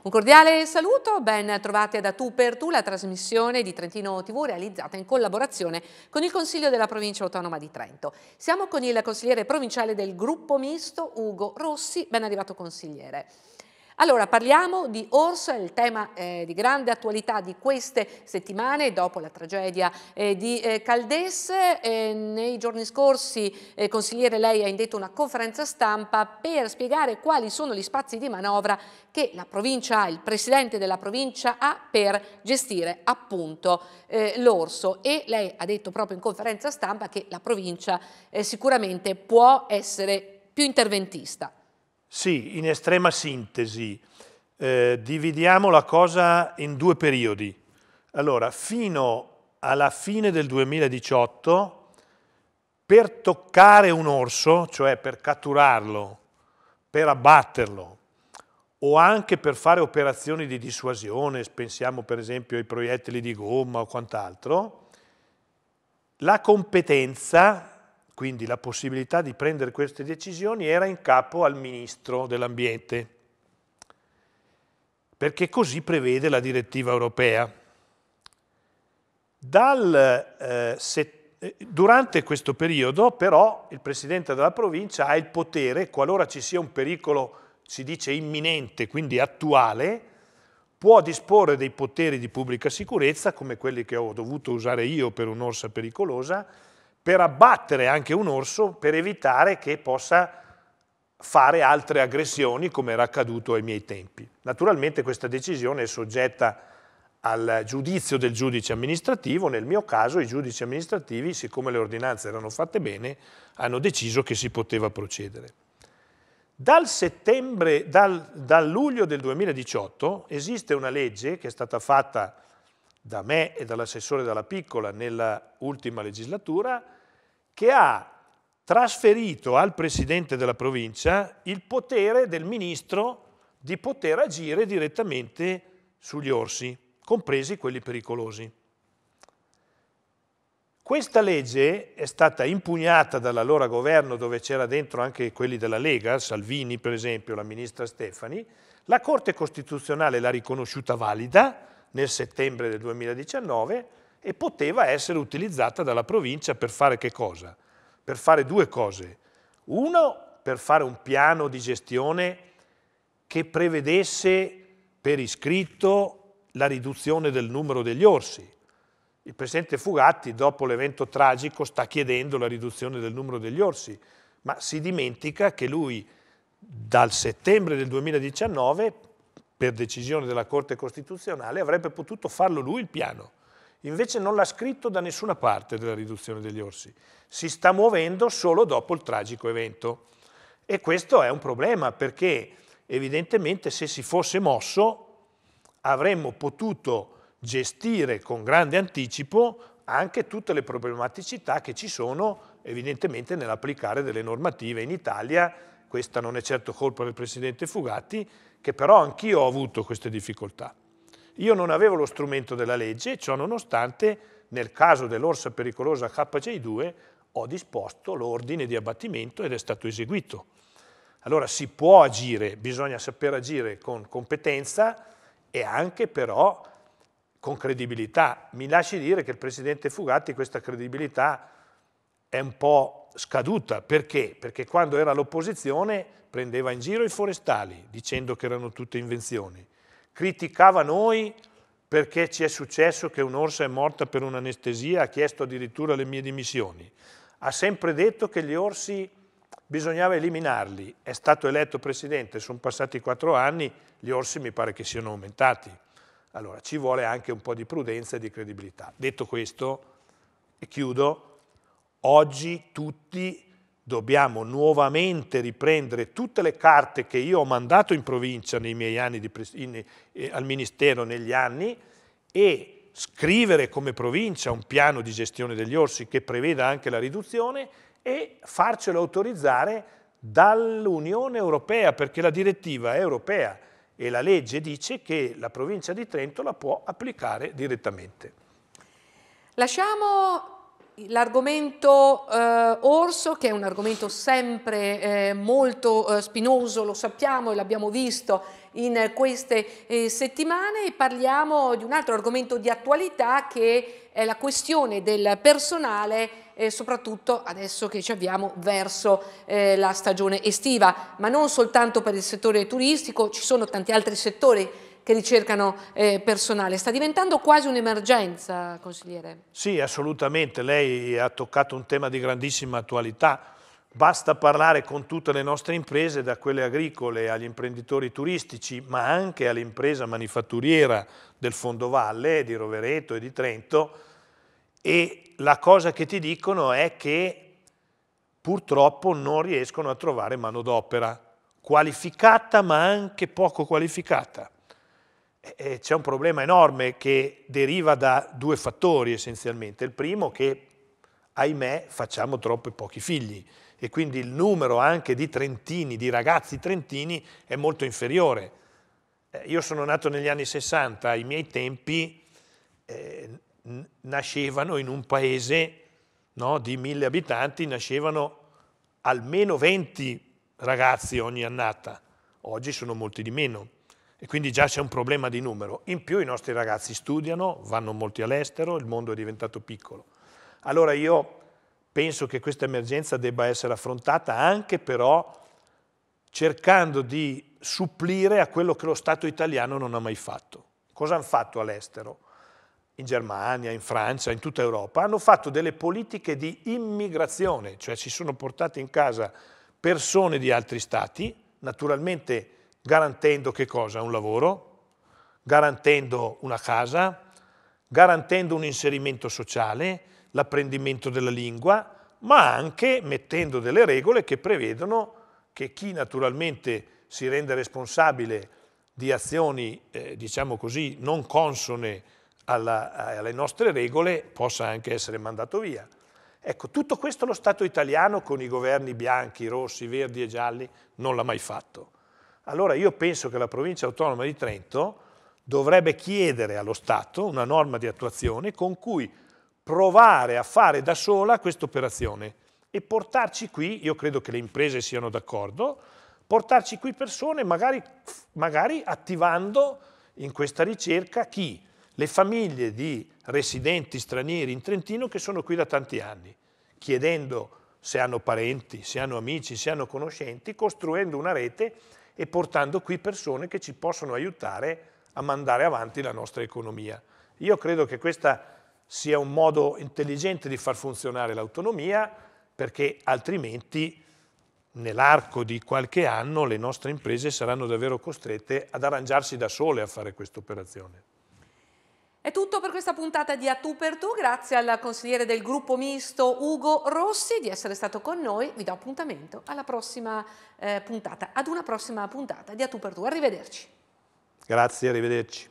Un cordiale saluto, ben trovate da Tu per Tu, la trasmissione di Trentino TV realizzata in collaborazione con il Consiglio della Provincia Autonoma di Trento. Siamo con il consigliere provinciale del gruppo misto Ugo Rossi, ben arrivato consigliere. Allora, parliamo di Orsa, il tema eh, di grande attualità di queste settimane dopo la tragedia eh, di eh, Caldes. Eh, nei giorni scorsi, eh, consigliere, lei ha indetto una conferenza stampa per spiegare quali sono gli spazi di manovra che la provincia ha, il presidente della provincia ha per gestire appunto eh, l'Orso. E lei ha detto proprio in conferenza stampa che la provincia sicuramente può essere più interventista. Sì, in estrema sintesi, eh, dividiamo la cosa in due periodi. Allora, fino alla fine del 2018, per toccare un orso, cioè per catturarlo, per abbatterlo, o anche per fare operazioni di dissuasione, pensiamo per esempio ai proiettili di gomma o quant'altro, la competenza quindi la possibilità di prendere queste decisioni era in capo al Ministro dell'Ambiente, perché così prevede la direttiva europea. Dal, eh, set, eh, durante questo periodo però il Presidente della provincia ha il potere, qualora ci sia un pericolo, si dice imminente, quindi attuale, può disporre dei poteri di pubblica sicurezza, come quelli che ho dovuto usare io per un'orsa pericolosa, per abbattere anche un orso, per evitare che possa fare altre aggressioni come era accaduto ai miei tempi. Naturalmente questa decisione è soggetta al giudizio del giudice amministrativo, nel mio caso i giudici amministrativi, siccome le ordinanze erano fatte bene, hanno deciso che si poteva procedere. Dal, settembre, dal, dal luglio del 2018 esiste una legge che è stata fatta da me e dall'assessore dalla piccola nella ultima legislatura che ha trasferito al presidente della provincia il potere del ministro di poter agire direttamente sugli orsi, compresi quelli pericolosi. Questa legge è stata impugnata dall'allora governo dove c'era dentro anche quelli della Lega, Salvini per esempio, la ministra Stefani, la Corte Costituzionale l'ha riconosciuta valida nel settembre del 2019 e poteva essere utilizzata dalla provincia per fare che cosa? Per fare due cose. Uno, per fare un piano di gestione che prevedesse per iscritto la riduzione del numero degli orsi. Il presidente Fugatti, dopo l'evento tragico, sta chiedendo la riduzione del numero degli orsi, ma si dimentica che lui dal settembre del 2019, per decisione della Corte Costituzionale, avrebbe potuto farlo lui il piano Invece non l'ha scritto da nessuna parte della riduzione degli orsi. Si sta muovendo solo dopo il tragico evento. E questo è un problema perché evidentemente se si fosse mosso avremmo potuto gestire con grande anticipo anche tutte le problematicità che ci sono evidentemente nell'applicare delle normative in Italia. Questa non è certo colpa del Presidente Fugatti, che però anch'io ho avuto queste difficoltà. Io non avevo lo strumento della legge, ciò nonostante nel caso dell'orsa pericolosa KJ2 ho disposto l'ordine di abbattimento ed è stato eseguito. Allora si può agire, bisogna saper agire con competenza e anche però con credibilità. Mi lasci dire che il Presidente Fugatti questa credibilità è un po' scaduta. Perché? Perché quando era all'opposizione prendeva in giro i forestali dicendo che erano tutte invenzioni criticava noi perché ci è successo che un'orsa è morta per un'anestesia, ha chiesto addirittura le mie dimissioni. Ha sempre detto che gli orsi bisognava eliminarli. È stato eletto presidente, sono passati quattro anni, gli orsi mi pare che siano aumentati. Allora ci vuole anche un po' di prudenza e di credibilità. Detto questo, e chiudo, oggi tutti dobbiamo nuovamente riprendere tutte le carte che io ho mandato in provincia nei miei anni di, in, eh, al Ministero negli anni e scrivere come provincia un piano di gestione degli orsi che preveda anche la riduzione e farcelo autorizzare dall'Unione Europea perché la direttiva è europea e la legge dice che la provincia di Trento la può applicare direttamente. Lasciamo L'argomento eh, orso, che è un argomento sempre eh, molto eh, spinoso, lo sappiamo e l'abbiamo visto in queste eh, settimane, parliamo di un altro argomento di attualità che è la questione del personale eh, soprattutto adesso che ci avviamo verso eh, la stagione estiva, ma non soltanto per il settore turistico, ci sono tanti altri settori che ricercano eh, personale. Sta diventando quasi un'emergenza, consigliere. Sì, assolutamente. Lei ha toccato un tema di grandissima attualità. Basta parlare con tutte le nostre imprese, da quelle agricole agli imprenditori turistici, ma anche all'impresa manifatturiera del Fondovalle, di Rovereto e di Trento, e la cosa che ti dicono è che purtroppo non riescono a trovare manodopera qualificata ma anche poco qualificata. Eh, eh, c'è un problema enorme che deriva da due fattori essenzialmente. Il primo che, ahimè, facciamo troppi pochi figli e quindi il numero anche di trentini, di ragazzi trentini, è molto inferiore. Eh, io sono nato negli anni 60, ai miei tempi eh, nascevano in un paese no, di mille abitanti, nascevano almeno 20 ragazzi ogni annata, oggi sono molti di meno e quindi già c'è un problema di numero. In più i nostri ragazzi studiano, vanno molti all'estero, il mondo è diventato piccolo. Allora io penso che questa emergenza debba essere affrontata anche però cercando di supplire a quello che lo Stato italiano non ha mai fatto. Cosa hanno fatto all'estero? In Germania, in Francia, in tutta Europa, hanno fatto delle politiche di immigrazione, cioè si sono portate in casa persone di altri stati, naturalmente garantendo che cosa? Un lavoro, garantendo una casa, garantendo un inserimento sociale, l'apprendimento della lingua, ma anche mettendo delle regole che prevedono che chi naturalmente si rende responsabile di azioni, eh, diciamo così, non consone alla, alle nostre regole, possa anche essere mandato via. Ecco, tutto questo lo Stato italiano con i governi bianchi, rossi, verdi e gialli non l'ha mai fatto allora io penso che la provincia autonoma di Trento dovrebbe chiedere allo Stato una norma di attuazione con cui provare a fare da sola questa operazione e portarci qui, io credo che le imprese siano d'accordo, portarci qui persone magari, magari attivando in questa ricerca chi? Le famiglie di residenti stranieri in Trentino che sono qui da tanti anni, chiedendo se hanno parenti, se hanno amici, se hanno conoscenti, costruendo una rete e portando qui persone che ci possono aiutare a mandare avanti la nostra economia. Io credo che questo sia un modo intelligente di far funzionare l'autonomia perché altrimenti nell'arco di qualche anno le nostre imprese saranno davvero costrette ad arrangiarsi da sole a fare questa operazione. È tutto per questa puntata di A Tu per Tu, grazie al consigliere del gruppo misto Ugo Rossi di essere stato con noi, vi do appuntamento alla prossima eh, puntata, ad una prossima puntata di A Tu per Tu, arrivederci. Grazie, arrivederci.